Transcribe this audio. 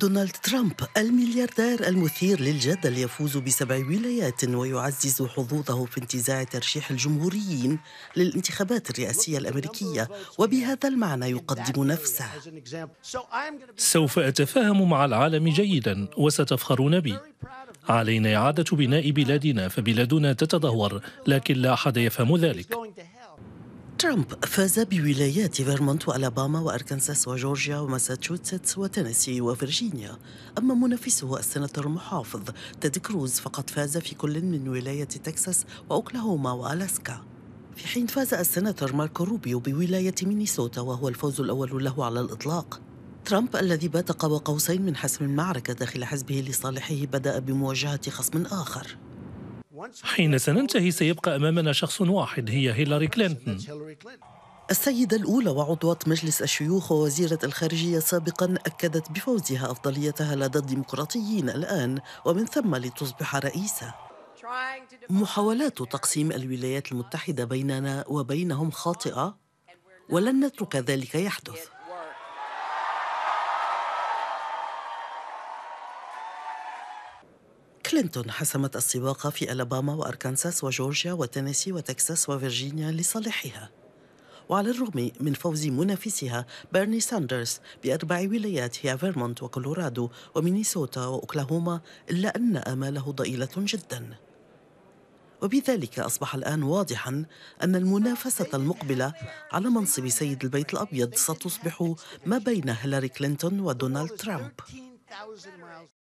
دونالد ترامب الملياردير المثير للجدل يفوز بسبع ولايات ويعزز حظوظه في انتزاع ترشيح الجمهوريين للانتخابات الرئاسية الأمريكية وبهذا المعنى يقدم نفسه سوف أتفاهم مع العالم جيدا وستفخرون بي علينا إعادة بناء بلادنا فبلادنا تتدهور لكن لا أحد يفهم ذلك ترامب فاز بولايات فيرمونت والاباما واركنساس وجورجيا وماساتشوستس وتينيسي وفرجينيا اما منافسه السناتور المحافظ تيد كروز فقد فاز في كل من ولايه تكساس واوكلاهوما والاسكا في حين فاز السناتور ماركو روبيو بولايه مينيسوتا وهو الفوز الاول له على الاطلاق ترامب الذي بات قاب قوسين من حسم المعركه داخل حزبه لصالحه بدا بمواجهه خصم اخر حين سننتهي سيبقى أمامنا شخص واحد هي هيلاري كلينتون السيدة الأولى وعضوة مجلس الشيوخ ووزيرة الخارجية سابقا أكدت بفوزها أفضليتها لدى الديمقراطيين الآن ومن ثم لتصبح رئيسة محاولات تقسيم الولايات المتحدة بيننا وبينهم خاطئة ولن نترك ذلك يحدث كلينتون حسمت السباق في ألاباما وأركانساس وجورجيا وتينيسي وتكساس وفرجينيا لصالحها وعلى الرغم من فوز منافسها بيرني ساندرز بأربع ولايات هي فيرمونت وكولورادو ومينيسوتا وأوكلاهوما إلا أن آماله ضئيلة جدا وبذلك أصبح الآن واضحا أن المنافسة المقبلة على منصب سيد البيت الأبيض ستصبح ما بين هيلاري كلينتون ودونالد ترامب